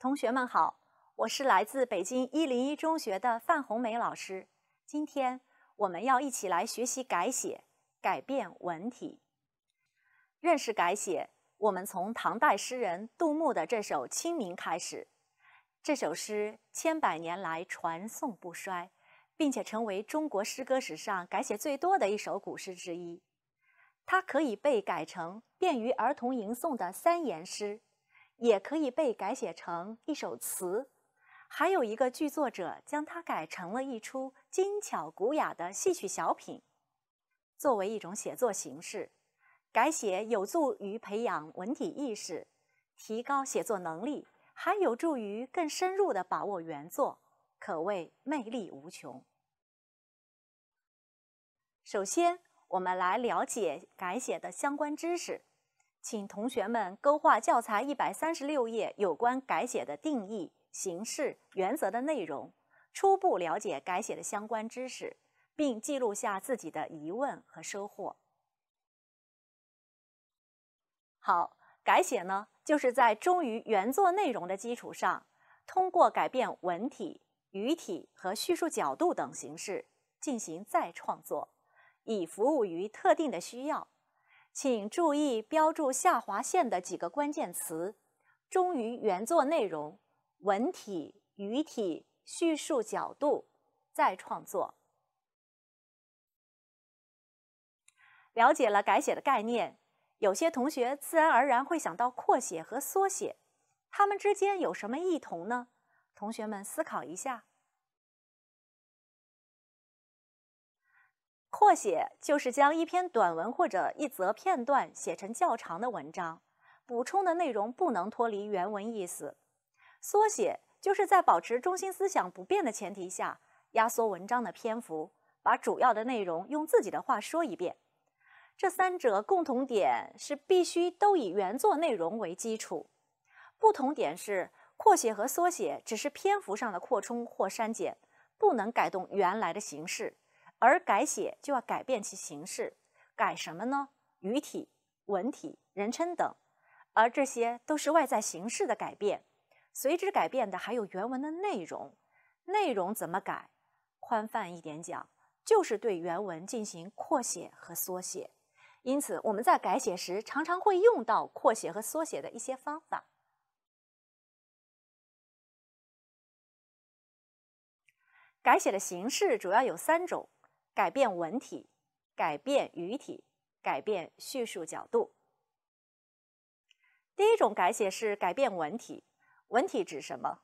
同学们好，我是来自北京一零一中学的范红梅老师。今天我们要一起来学习改写，改变文体。认识改写，我们从唐代诗人杜牧的这首《清明》开始。这首诗千百年来传颂不衰，并且成为中国诗歌史上改写最多的一首古诗之一。它可以被改成便于儿童吟诵的三言诗。也可以被改写成一首词，还有一个剧作者将它改成了一出精巧古雅的戏曲小品。作为一种写作形式，改写有助于培养文体意识，提高写作能力，还有助于更深入的把握原作，可谓魅力无穷。首先，我们来了解改写的相关知识。请同学们勾画教材一百三十六页有关改写的定义、形式、原则的内容，初步了解改写的相关知识，并记录下自己的疑问和收获。好，改写呢，就是在忠于原作内容的基础上，通过改变文体、语体和叙述角度等形式进行再创作，以服务于特定的需要。请注意标注下划线的几个关键词，忠于原作内容、文体、语体、叙述角度，再创作。了解了改写的概念，有些同学自然而然会想到扩写和缩写，它们之间有什么异同呢？同学们思考一下。扩写就是将一篇短文或者一则片段写成较长的文章，补充的内容不能脱离原文意思。缩写就是在保持中心思想不变的前提下，压缩文章的篇幅，把主要的内容用自己的话说一遍。这三者共同点是必须都以原作内容为基础，不同点是扩写和缩写只是篇幅上的扩充或删减，不能改动原来的形式。而改写就要改变其形式，改什么呢？语体、文体、人称等，而这些都是外在形式的改变，随之改变的还有原文的内容。内容怎么改？宽泛一点讲，就是对原文进行扩写和缩写。因此，我们在改写时常常会用到扩写和缩写的一些方法。改写的形式主要有三种。改变文体，改变语体，改变叙述角度。第一种改写是改变文体，文体指什么？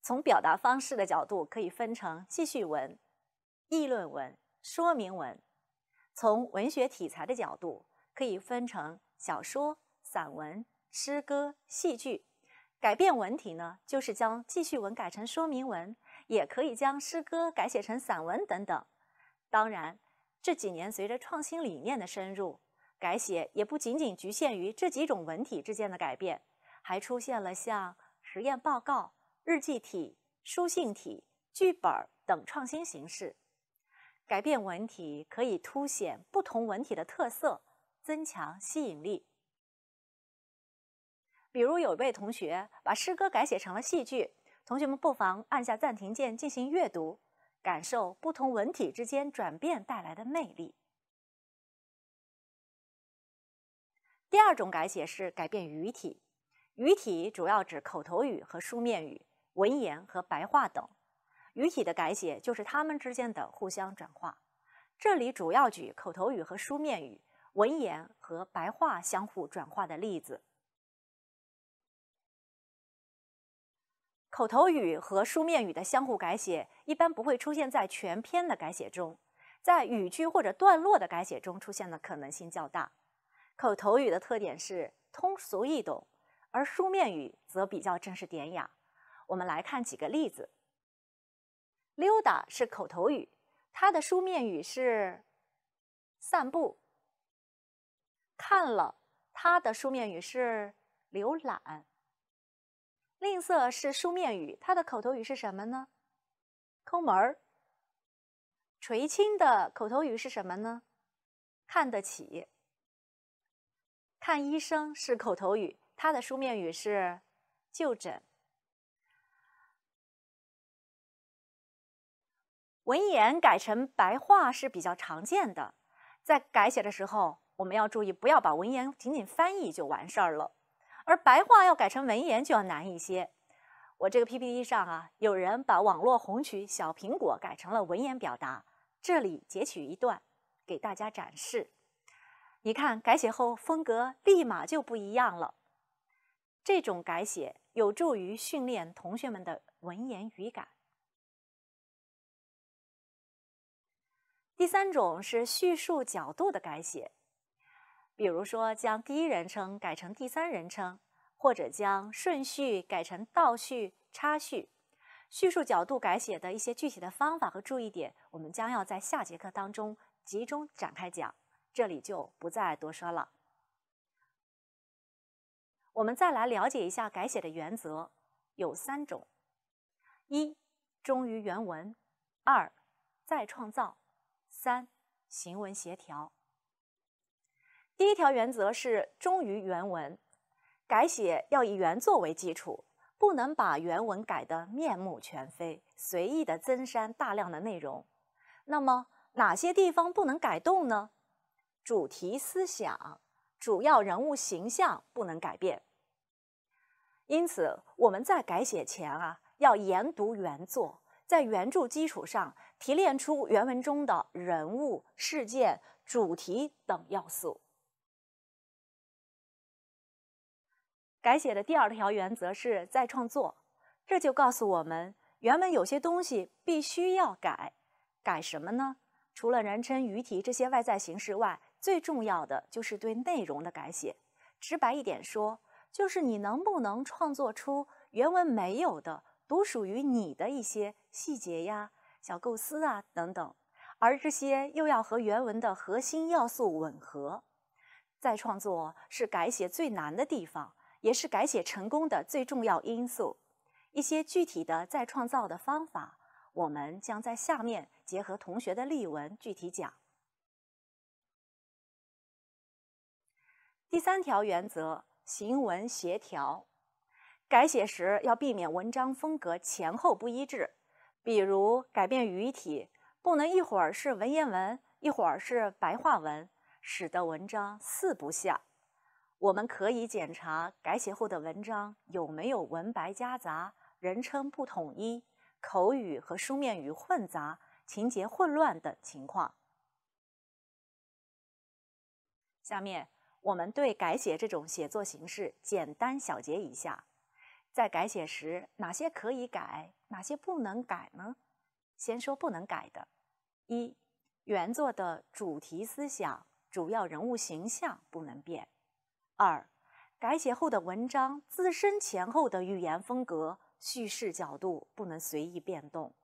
从表达方式的角度可以分成记叙文、议论文、说明文；从文学题材的角度可以分成小说、散文、诗歌、戏剧。改变文体呢，就是将记叙文改成说明文，也可以将诗歌改写成散文等等。当然，这几年随着创新理念的深入，改写也不仅仅局限于这几种文体之间的改变，还出现了像实验报告、日记体、书信体、剧本等创新形式。改变文体可以凸显不同文体的特色，增强吸引力。比如，有一位同学把诗歌改写成了戏剧，同学们不妨按下暂停键进行阅读。感受不同文体之间转变带来的魅力。第二种改写是改变语体，语体主要指口头语和书面语、文言和白话等。语体的改写就是它们之间的互相转化。这里主要举口头语和书面语、文言和白话相互转化的例子。口头语和书面语的相互改写，一般不会出现在全篇的改写中，在语句或者段落的改写中出现的可能性较大。口头语的特点是通俗易懂，而书面语则比较正式典雅。我们来看几个例子。溜达是口头语，它的书面语是散步；看了，它的书面语是浏览。吝啬是书面语，它的口头语是什么呢？抠门儿。垂青的口头语是什么呢？看得起。看医生是口头语，它的书面语是就诊。文言改成白话是比较常见的，在改写的时候，我们要注意不要把文言仅仅翻译就完事儿了。而白话要改成文言就要难一些。我这个 PPT 上啊，有人把网络红曲《小苹果》改成了文言表达，这里截取一段给大家展示。你看改写后风格立马就不一样了。这种改写有助于训练同学们的文言语感。第三种是叙述角度的改写。比如说，将第一人称改成第三人称，或者将顺序改成倒叙、插叙，叙述角度改写的一些具体的方法和注意点，我们将要在下节课当中集中展开讲，这里就不再多说了。我们再来了解一下改写的原则，有三种：一、忠于原文；二、再创造；三、行文协调。第一条原则是忠于原文，改写要以原作为基础，不能把原文改得面目全非，随意的增删大量的内容。那么哪些地方不能改动呢？主题思想、主要人物形象不能改变。因此，我们在改写前啊，要研读原作，在原著基础上提炼出原文中的人物、事件、主题等要素。改写的第二条原则是再创作，这就告诉我们，原文有些东西必须要改，改什么呢？除了人称、语体这些外在形式外，最重要的就是对内容的改写。直白一点说，就是你能不能创作出原文没有的、独属于你的一些细节呀、小构思啊等等，而这些又要和原文的核心要素吻合。再创作是改写最难的地方。也是改写成功的最重要因素。一些具体的再创造的方法，我们将在下面结合同学的例文具体讲。第三条原则：行文协调。改写时要避免文章风格前后不一致，比如改变语体，不能一会儿是文言文，一会儿是白话文，使得文章四不像。我们可以检查改写后的文章有没有文白夹杂、人称不统一、口语和书面语混杂、情节混乱等情况。下面我们对改写这种写作形式简单小结一下。在改写时，哪些可以改，哪些不能改呢？先说不能改的：一、原作的主题思想、主要人物形象不能变。二，改写后的文章自身前后的语言风格、叙事角度不能随意变动，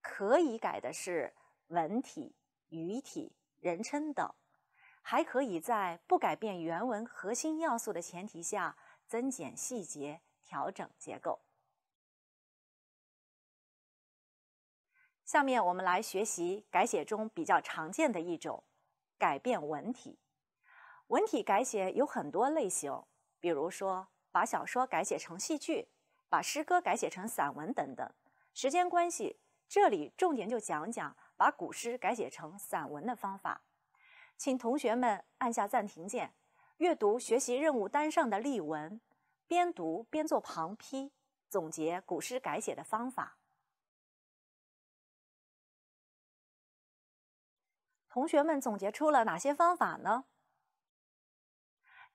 可以改的是文体、语体、人称等，还可以在不改变原文核心要素的前提下增减细节、调整结构。下面我们来学习改写中比较常见的一种，改变文体。文体改写有很多类型，比如说把小说改写成戏剧，把诗歌改写成散文等等。时间关系，这里重点就讲讲把古诗改写成散文的方法。请同学们按下暂停键，阅读学习任务单上的例文，边读边做旁批，总结古诗改写的方法。同学们总结出了哪些方法呢？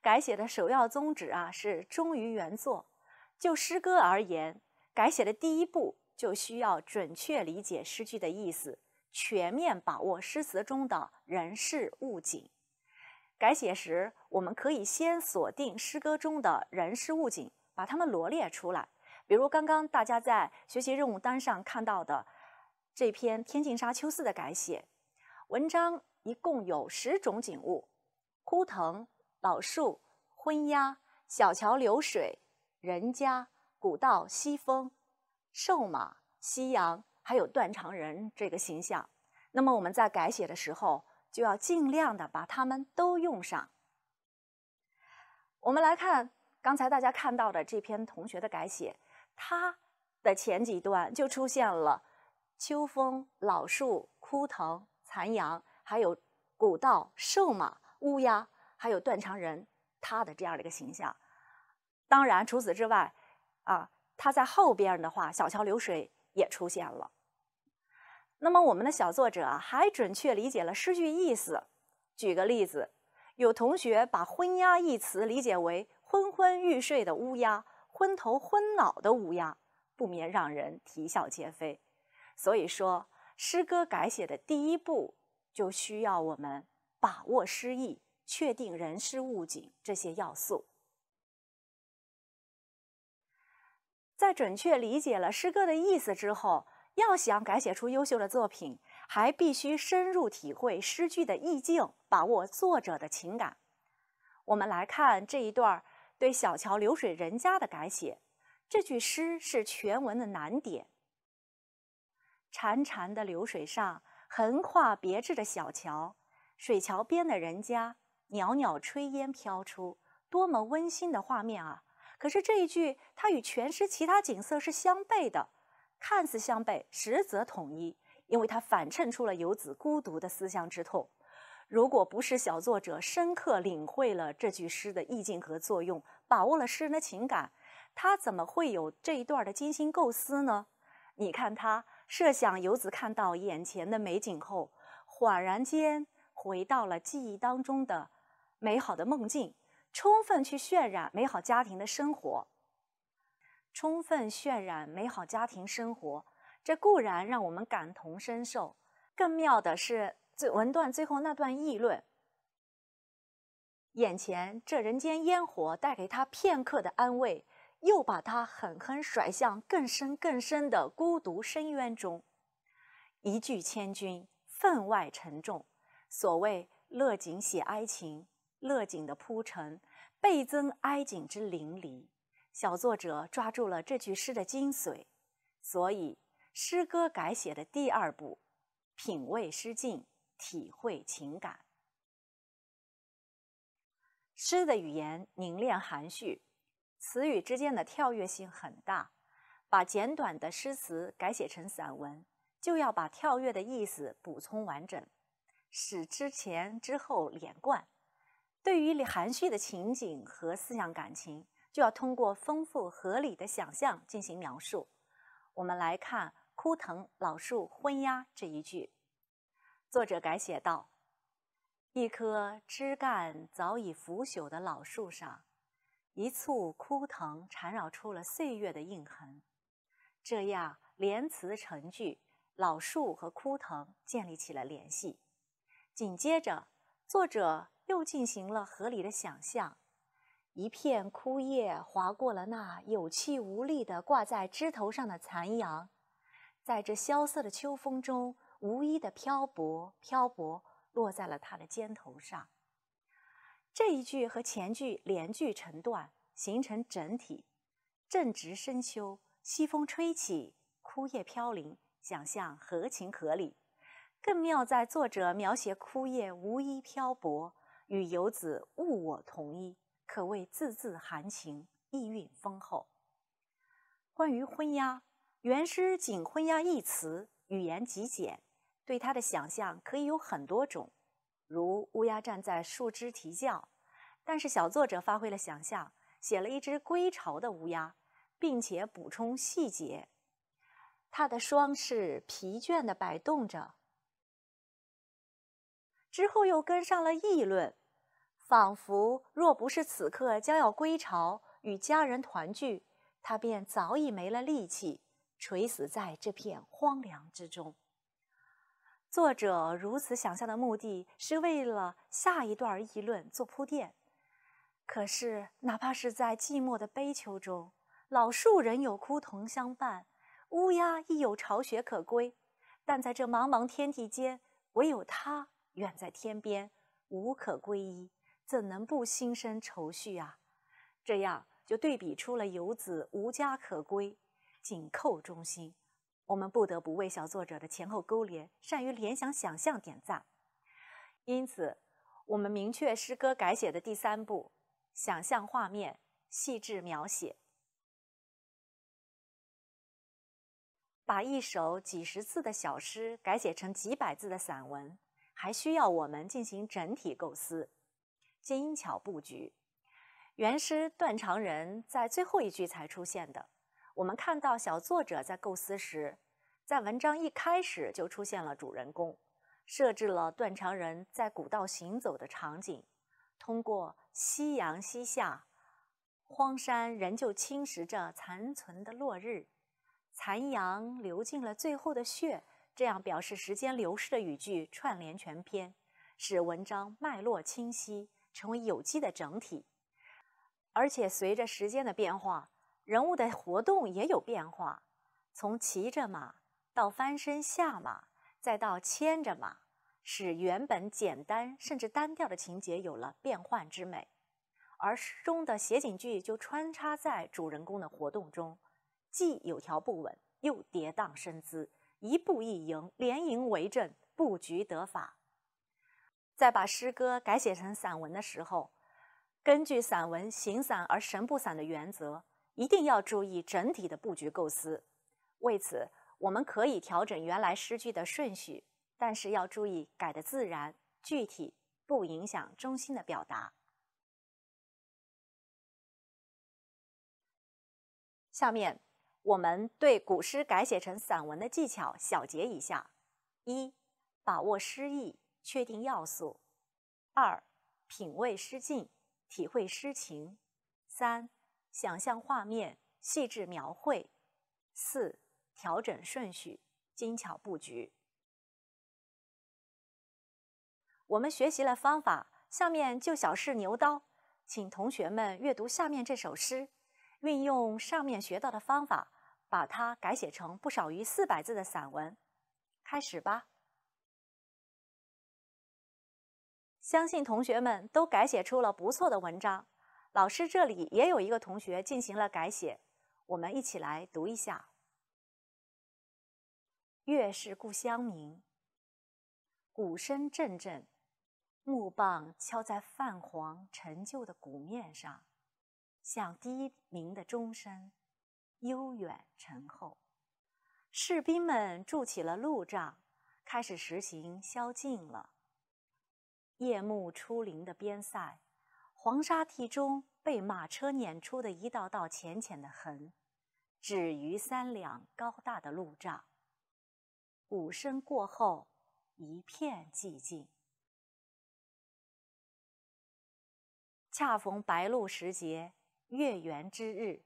改写的首要宗旨啊，是忠于原作。就诗歌而言，改写的第一步就需要准确理解诗句的意思，全面把握诗词中的人事物景。改写时，我们可以先锁定诗歌中的人事物景，把它们罗列出来。比如，刚刚大家在学习任务单上看到的这篇《天净沙·秋思》的改写文章，一共有十种景物：枯藤。老树、昏鸦、小桥流水、人家、古道西风、瘦马、夕阳，还有断肠人这个形象。那么我们在改写的时候，就要尽量的把它们都用上。我们来看刚才大家看到的这篇同学的改写，他的前几段就出现了秋风、老树、枯藤、残阳，还有古道、瘦马、乌鸦。还有断肠人，他的这样的一个形象。当然，除此之外，啊，他在后边的话，小桥流水也出现了。那么，我们的小作者啊，还准确理解了诗句意思。举个例子，有同学把“昏鸦”一词理解为昏昏欲睡的乌鸦、昏头昏脑的乌鸦，不免让人啼笑皆非。所以说，诗歌改写的第一步，就需要我们把握诗意。确定人事物景这些要素，在准确理解了诗歌的意思之后，要想改写出优秀的作品，还必须深入体会诗句的意境，把握作者的情感。我们来看这一段对“小桥流水人家”的改写。这句诗是全文的难点。潺潺的流水上横跨别致的小桥，水桥边的人家。袅袅炊烟飘出，多么温馨的画面啊！可是这一句，它与全诗其他景色是相悖的，看似相悖，实则统一，因为它反衬出了游子孤独的思乡之痛。如果不是小作者深刻领会了这句诗的意境和作用，把握了诗人的情感，他怎么会有这一段的精心构思呢？你看，他设想游子看到眼前的美景后，恍然间回到了记忆当中的。美好的梦境，充分去渲染美好家庭的生活，充分渲染美好家庭生活，这固然让我们感同身受。更妙的是，最文段最后那段议论：眼前这人间烟火带给他片刻的安慰，又把他狠狠甩向更深更深的孤独深渊中。一句千钧，分外沉重。所谓乐景写哀情。乐景的铺陈倍增哀景之淋漓，小作者抓住了这句诗的精髓，所以诗歌改写的第二步，品味诗境，体会情感。诗的语言凝练含蓄，词语之间的跳跃性很大，把简短的诗词改写成散文，就要把跳跃的意思补充完整，使之前之后连贯。对于含蓄的情景和思想感情，就要通过丰富合理的想象进行描述。我们来看“枯藤老树昏鸦”这一句，作者改写道：“一棵枝干早已腐朽的老树上，一簇枯藤缠绕出了岁月的印痕。”这样连词成句，老树和枯藤建立起了联系。紧接着，作者。又进行了合理的想象，一片枯叶划过了那有气无力的挂在枝头上的残阳，在这萧瑟的秋风中，无一的漂泊漂泊，落在了他的肩头上。这一句和前句连句成段，形成整体。正值深秋，西风吹起，枯叶飘零，想象合情合理。更妙在作者描写枯叶无一漂泊。与游子物我同一，可谓字字含情，意蕴丰厚。关于昏鸦，原诗仅“昏鸦”一词，语言极简，对它的想象可以有很多种，如乌鸦站在树枝啼叫。但是小作者发挥了想象，写了一只归巢的乌鸦，并且补充细节，它的双翅疲倦地摆动着。之后又跟上了议论。仿佛若不是此刻将要归巢与家人团聚，他便早已没了力气，垂死在这片荒凉之中。作者如此想象的目的是为了下一段议论做铺垫。可是，哪怕是在寂寞的悲秋中，老树仍有枯桐相伴，乌鸦亦有巢穴可归，但在这茫茫天地间，唯有他远在天边，无可归依。怎能不心生愁绪啊？这样就对比出了游子无家可归，紧扣中心。我们不得不为小作者的前后勾连、善于联想想象点赞。因此，我们明确诗歌改写的第三步：想象画面，细致描写。把一首几十字的小诗改写成几百字的散文，还需要我们进行整体构思。精巧布局，原诗“断肠人”在最后一句才出现的。我们看到小作者在构思时，在文章一开始就出现了主人公，设置了“断肠人”在古道行走的场景。通过“夕阳西下，荒山仍旧侵蚀着残存的落日，残阳流尽了最后的血”这样表示时间流逝的语句串联全篇，使文章脉络清晰。成为有机的整体，而且随着时间的变化，人物的活动也有变化，从骑着马到翻身下马，再到牵着马，使原本简单甚至单调的情节有了变幻之美。而诗中的写景句就穿插在主人公的活动中，既有条不紊，又跌宕身姿，一步一营，连营为阵，布局得法。在把诗歌改写成散文的时候，根据散文形散而神不散的原则，一定要注意整体的布局构思。为此，我们可以调整原来诗句的顺序，但是要注意改的自然、具体，不影响中心的表达。下面我们对古诗改写成散文的技巧小结一下：一、把握诗意。确定要素，二、品味诗境，体会诗情；三、想象画面，细致描绘；四、调整顺序，精巧布局。我们学习了方法，下面就小试牛刀，请同学们阅读下面这首诗，运用上面学到的方法，把它改写成不少于四百字的散文。开始吧。相信同学们都改写出了不错的文章。老师这里也有一个同学进行了改写，我们一起来读一下。月是故乡明，鼓声阵阵，木棒敲在泛黄陈旧的鼓面上，像低鸣的钟声，悠远沉厚。士兵们筑起了路障，开始实行宵禁了。夜幕初临的边塞，黄沙地中被马车碾出的一道道浅浅的痕，止于三两高大的路障。鼓声过后，一片寂静。恰逢白露时节，月圆之日，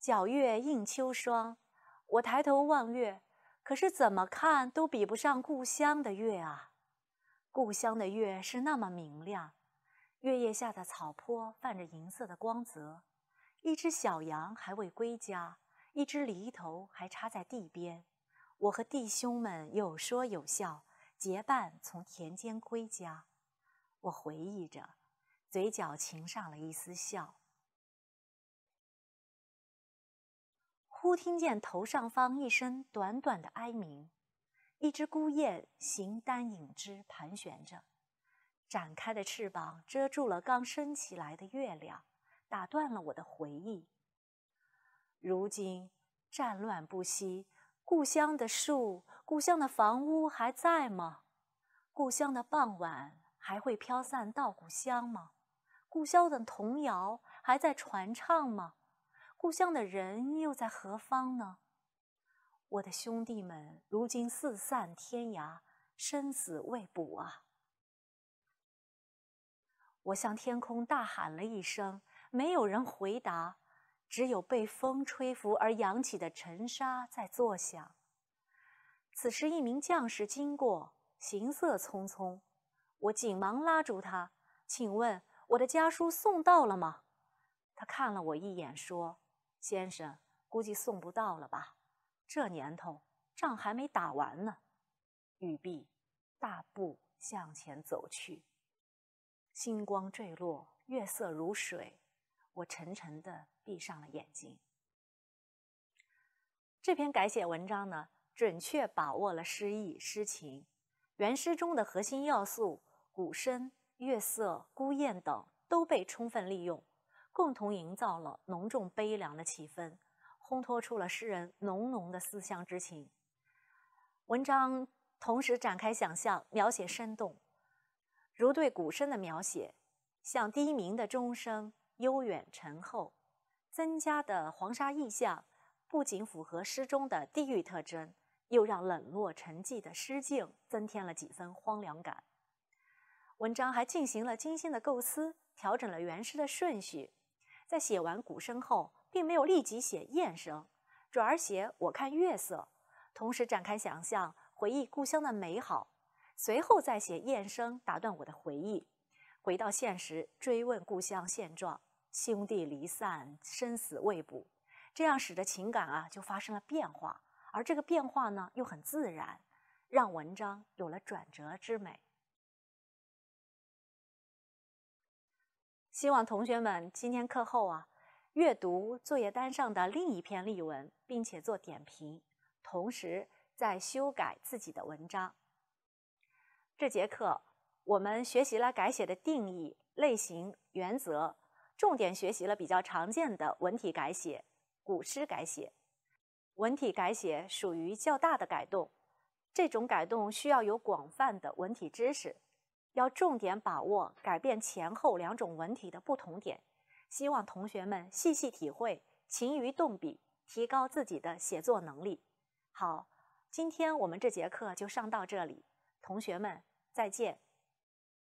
皎月映秋霜。我抬头望月，可是怎么看都比不上故乡的月啊。故乡的月是那么明亮，月夜下的草坡泛着银色的光泽，一只小羊还未归家，一只犁头还插在地边。我和弟兄们有说有笑，结伴从田间归家。我回忆着，嘴角噙上了一丝笑。忽听见头上方一声短短的哀鸣。一只孤雁，形单影只，盘旋着，展开的翅膀遮住了刚升起来的月亮，打断了我的回忆。如今战乱不息，故乡的树、故乡的房屋还在吗？故乡的傍晚还会飘散稻谷香吗？故乡的童谣还在传唱吗？故乡的人又在何方呢？我的兄弟们如今四散天涯，生死未卜啊！我向天空大喊了一声，没有人回答，只有被风吹拂而扬起的尘沙在作响。此时，一名将士经过，行色匆匆。我紧忙拉住他，请问我的家书送到了吗？他看了我一眼，说：“先生，估计送不到了吧。”这年头，仗还没打完呢。玉璧大步向前走去。星光坠落，月色如水，我沉沉的闭上了眼睛。这篇改写文章呢，准确把握了诗意诗情，原诗中的核心要素——鼓声、月色、孤雁等，都被充分利用，共同营造了浓重悲凉的气氛。烘托出了诗人浓浓的思乡之情。文章同时展开想象，描写生动，如对鼓声的描写，像低鸣的钟声，悠远沉厚。增加的黄沙意象，不仅符合诗中的地域特征，又让冷落沉寂的诗境增添了几分荒凉感。文章还进行了精心的构思，调整了原诗的顺序，在写完鼓声后。并没有立即写燕声，转而写我看月色，同时展开想象，回忆故乡的美好。随后再写燕声打断我的回忆，回到现实，追问故乡现状，兄弟离散，生死未卜。这样使得情感啊就发生了变化，而这个变化呢又很自然，让文章有了转折之美。希望同学们今天课后啊。阅读作业单上的另一篇例文，并且做点评，同时在修改自己的文章。这节课我们学习了改写的定义、类型、原则，重点学习了比较常见的文体改写、古诗改写。文体改写属于较大的改动，这种改动需要有广泛的文体知识，要重点把握改变前后两种文体的不同点。希望同学们细细体会，勤于动笔，提高自己的写作能力。好，今天我们这节课就上到这里，同学们再见。